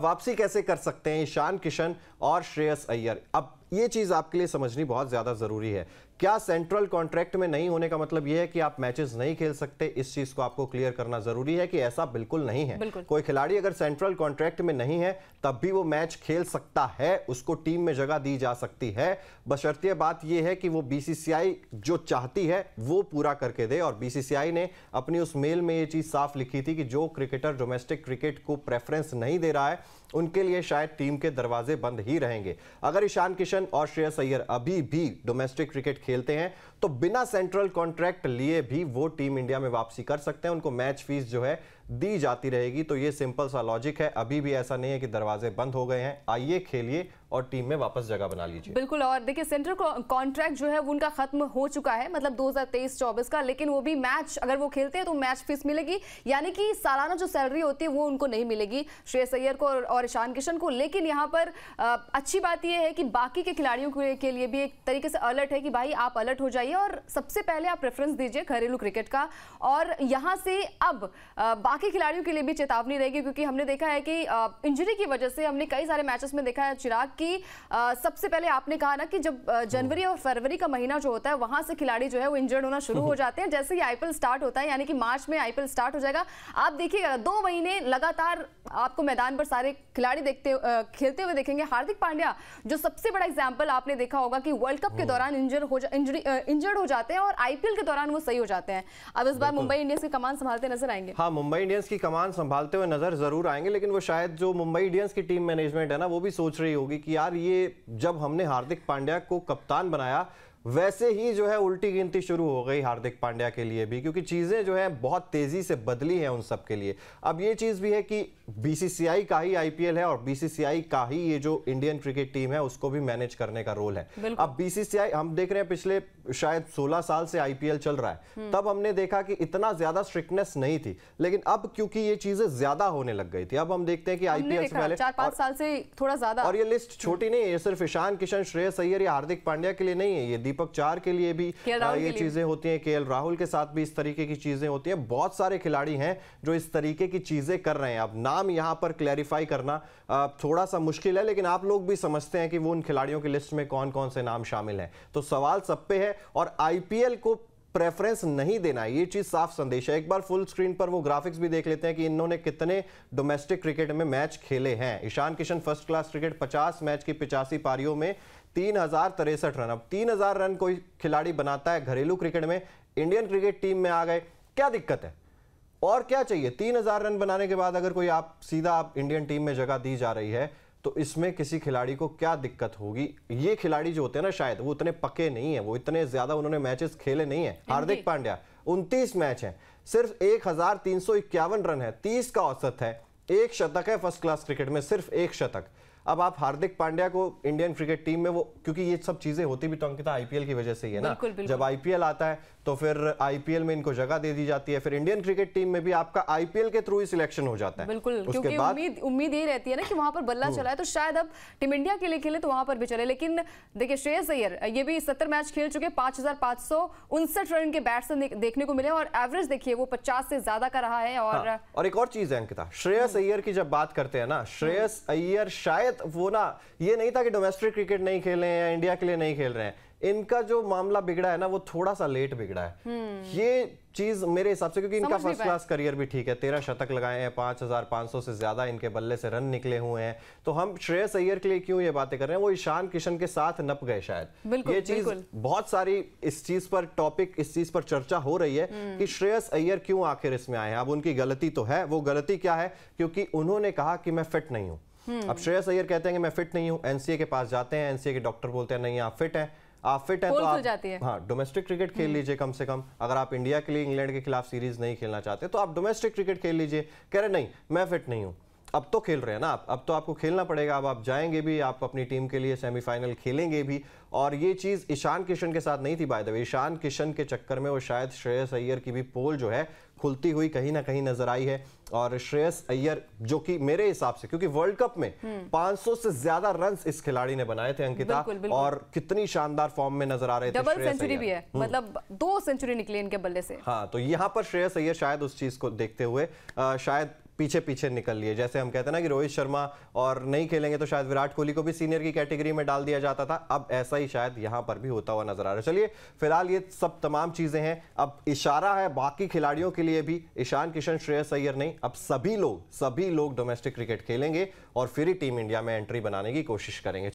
वापसी कैसे कर सकते हैं ईशान किशन और श्रेयस अय्यर अब ये चीज आपके लिए समझनी बहुत ज्यादा जरूरी है क्या सेंट्रल कॉन्ट्रैक्ट में नहीं होने का मतलब यह है कि आप मैचेस नहीं खेल सकते इस चीज को आपको क्लियर करना जरूरी है कि ऐसा बिल्कुल नहीं है बिल्कुल। कोई खिलाड़ी अगर सेंट्रल कॉन्ट्रैक्ट में नहीं है तब भी वो मैच खेल सकता है उसको टीम में जगह दी जा सकती है बशर्ते बात यह है कि वो बीसीसीआई जो चाहती है वो पूरा करके दे और बीसीसीआई ने अपनी उस मेल में ये चीज साफ लिखी थी कि जो क्रिकेटर डोमेस्टिक क्रिकेट को प्रेफरेंस नहीं दे रहा है उनके लिए शायद टीम के दरवाजे बंद ही रहेंगे अगर ईशान किशन रोशन और श्रेयस अय्यर अभी भी डोमेस्टिक क्रिकेट खेलते हैं तो बिना सेंट्रल कॉन्ट्रैक्ट लिए भी वो टीम इंडिया में वापसी कर सकते हैं उनको मैच फीस जो है दी जाती रहेगी तो ये सिंपल सा लॉजिक है अभी भी ऐसा नहीं है कि दरवाजे बंद हो गए हैं आइए खेलिए और टीम में वापस जगह बना लीजिए बिल्कुल और देखिए सेंटर कॉन्ट्रैक्ट जो है वो उनका खत्म हो चुका है मतलब 2023-24 का लेकिन वो भी मैच अगर वो खेलते हैं तो मैच फीस मिलेगी यानी कि सालाना जो सैलरी होती है वो उनको नहीं मिलेगी श्रेय सैयर को और ईशान किशन को लेकिन यहाँ पर आ, अच्छी बात यह है कि बाकी के खिलाड़ियों के लिए भी एक तरीके से अलर्ट है कि भाई आप अलर्ट हो जाइए और सबसे पहले आप प्रेफरेंस दीजिए घरेलू क्रिकेट का और यहाँ से अब बाकी बाकी खिलाड़ियों के लिए भी चेतावनी रहेगी क्योंकि हमने देखा है कि इंजरी की वजह से हमने कई सारे मैचेस में देखा है चिराग की सबसे पहले आपने कहा ना कि जब जनवरी और फरवरी का महीना जो होता है वहां से खिलाड़ी जो है वो इंजर्ड होना शुरू हो जाते हैं जैसे ही आईपीएल स्टार्ट होता है यानी कि मार्च में आईपीएल स्टार्ट हो जाएगा आप देखिएगा दो महीने लगातार आपको मैदान पर सारे खिलाड़ी देखते खेलते हुए देखेंगे हार्दिक पांड्या जो सबसे बड़ा एग्जाम्पल आपने देखा होगा कि वर्ल्ड कप के दौरान इंजर हो इंजर्ड हो जाते हैं और आईपीएल के दौरान वो सही हो जाते हैं अब इस बार मुंबई इंडियंस की कमान संभालते नजर आएंगे हाँ मुंबई मुंबई इंडियंस की कमान संभालते हुए नजर जरूर आएंगे लेकिन वो शायद जो मुंबई इंडियंस की टीम मैनेजमेंट है ना वो भी सोच रही होगी कि यार ये जब हमने हार्दिक पांड्या को कप्तान बनाया वैसे ही जो है उल्टी गिनती शुरू हो गई हार्दिक पांड्या के लिए भी क्योंकि चीज़ें जो है बहुत तेज़ी से बदली हैं उन सब के लिए अब ये चीज़ भी है कि बीसीसीआई का ही आईपीएल है और बीसीसीआई का ही ये जो इंडियन क्रिकेट टीम है उसको भी मैनेज करने का रोल है अब बीसीसीआई हम देख रहे हैं पिछले शायद 16 साल से आईपीएल चल रहा है हम्म। तब हमने देखा कि इतना ज्यादा स्ट्रिक्टनेस नहीं थी लेकिन अब क्योंकि ये चीजें ज्यादा होने लग गई थी अब हम देखते हैं कि आईपीएल से पहले चार पांच साल से थोड़ा ज्यादा और ये लिस्ट छोटी नहीं है सिर्फ ईशान किशन श्रेय सैयर या हार्दिक पांड्या के लिए नहीं है ये दीपक चार के लिए भी ये चीज़ें होती हैं के राहुल के साथ भी इस तरीके की चीज़ें होती हैं बहुत सारे खिलाड़ी हैं जो इस तरीके की चीज़ें कर रहे हैं अब नाम यहाँ पर क्लैरिफाई करना थोड़ा सा मुश्किल है लेकिन आप लोग भी समझते हैं कि वो उन खिलाड़ियों की लिस्ट में कौन कौन से नाम शामिल हैं तो सवाल सब पे है और आई को प्रेफरेंस नहीं देना ये चीज साफ संदेश है एक बार फुल स्क्रीन पर वो ग्राफिक्स भी देख लेते हैं कि इन्होंने कितने डोमेस्टिक क्रिकेट में मैच खेले हैं Ishan Kishan first class cricket 50 match की पिचासी पारियों में तीन हजार तिरसठ रन अब तीन हजार रन कोई खिलाड़ी बनाता है घरेलू क्रिकेट में इंडियन क्रिकेट टीम में आ गए क्या दिक्कत है और क्या चाहिए तीन हजार रन बनाने के बाद अगर कोई आप सीधा आप इंडियन टीम में जगह दी जा रही है तो इसमें किसी खिलाड़ी को क्या दिक्कत होगी ये खिलाड़ी जो होते हैं ना शायद वो इतने पके नहीं है वो इतने ज्यादा उन्होंने मैचेस खेले नहीं है हार्दिक पांड्या उनतीस मैच हैं सिर्फ एक रन है तीस का औसत है एक शतक है फर्स्ट क्लास क्रिकेट में सिर्फ एक शतक अब आप हार्दिक पांड्या को इंडियन क्रिकेट टीम में वो क्योंकि ये सब चीजें होती भी तो अंकिता आईपीएल की वजह से ही है ना बिल्कुल, बिल्कुल। जब आईपीएल आता है तो फिर आईपीएल में इनको जगह दे दी जाती है फिर इंडियन क्रिकेट टीम में भी आपका आईपीएल के थ्रू ही सिलेक्शन हो जाता है बिल्कुल उसके बाद उम्मीद उम्मीद ये रहती है ना कि वहां पर बल्ला हम्म। चला है तो शायद अब टीम इंडिया के लिए खेले तो वहां पर भी चले लेकिन देखिए श्रेयस अयर ये भी सत्तर मैच खेल चुके पांच रन के बैट्समैन देखने को मिले और एवरेज देखिए वो पचास से ज्यादा का रहा है और हाँ, और एक और चीज है अंकिता श्रेयस हम्म। अय्यर की जब बात करते हैं ना श्रेयस हम्म। अय्यर शायद वो ना ये नहीं था कि डोमेस्टिक क्रिकेट नहीं खेल रहे हैं या इंडिया के लिए नहीं खेल रहे हैं इनका जो मामला बिगड़ा है ना वो थोड़ा सा लेट बिगड़ा है हम्म। ये चीज मेरे हिसाब से क्योंकि इनका फर्स्ट क्लास करियर भी ठीक है तेरह शतक लगाए हैं पांच हजार पांच सौ से ज्यादा इनके बल्ले से रन निकले हुए हैं तो हम श्रेयस अय्यर के लिए क्यों ये बातें कर रहे हैं वो ईशान किशन के साथ नप गए शायद ये चीज बहुत सारी इस चीज पर टॉपिक इस चीज पर चर्चा हो रही है हम्म। कि श्रेयस अय्यर क्यों आखिर इसमें आए हैं अब उनकी गलती तो है वो गलती क्या है क्योंकि उन्होंने कहा कि मैं फिट नहीं हूं हम्म। अब श्रेयस अय्यर कहते हैं कि मैं फिट नहीं हूँ एनसीए के पास जाते हैं एनसीए के डॉक्टर बोलते हैं नहीं आप फिट हैं आप फिट हैं तो आप हाँ डोमेस्टिक क्रिकेट खेल हम्म। लीजिए कम से कम अगर आप इंडिया के लिए इंग्लैंड के खिलाफ सीरीज नहीं खेलना चाहते तो आप डोमेस्टिक क्रिकेट खेल लीजिए कह रहे नहीं मैं फिट नहीं हूँ अब तो खेल रहे हैं ना आप अब तो आपको खेलना पड़ेगा अब आप जाएंगे भी आप अपनी टीम के लिए सेमीफाइनल खेलेंगे भी और ये चीज़ ईशान किशन के साथ नहीं थी by the way Ishan Kishan के चक्कर में वो शायद श्रेयस अय्यर की भी पोल जो है खुलती हुई कहीं ना कहीं नजर आई है और श्रेयस अय्यर जो कि मेरे हिसाब से क्योंकि वर्ल्ड कप में 500 हम्म। से ज्यादा रन इस खिलाड़ी ने बनाए थे अंकिता बिल्कुल, बिल्कुल। और कितनी शानदार फॉर्म में नजर आ रहे थे डबल सेंचुरी भी है हम्म। मतलब दो सेंचुरी निकली इनके बल्ले से हाँ तो यहाँ पर श्रेयस अय्यर शायद उस चीज को देखते हुए शायद पीछे पीछे निकल लिए जैसे हम कहते हैं ना कि रोहित शर्मा और नहीं खेलेंगे तो शायद विराट कोहली को भी सीनियर की कैटेगरी में डाल दिया जाता था अब ऐसा ही शायद यहां पर भी होता हुआ नजर आ रहा है चलिए फिलहाल ये सब तमाम चीज़ें हैं अब इशारा है बाकी खिलाड़ियों के लिए भी ईशान किशन श्रेयस सैयर नहीं अब सभी लोग सभी लोग डोमेस्टिक क्रिकेट खेलेंगे और फिर ही टीम इंडिया में एंट्री बनाने की कोशिश करेंगे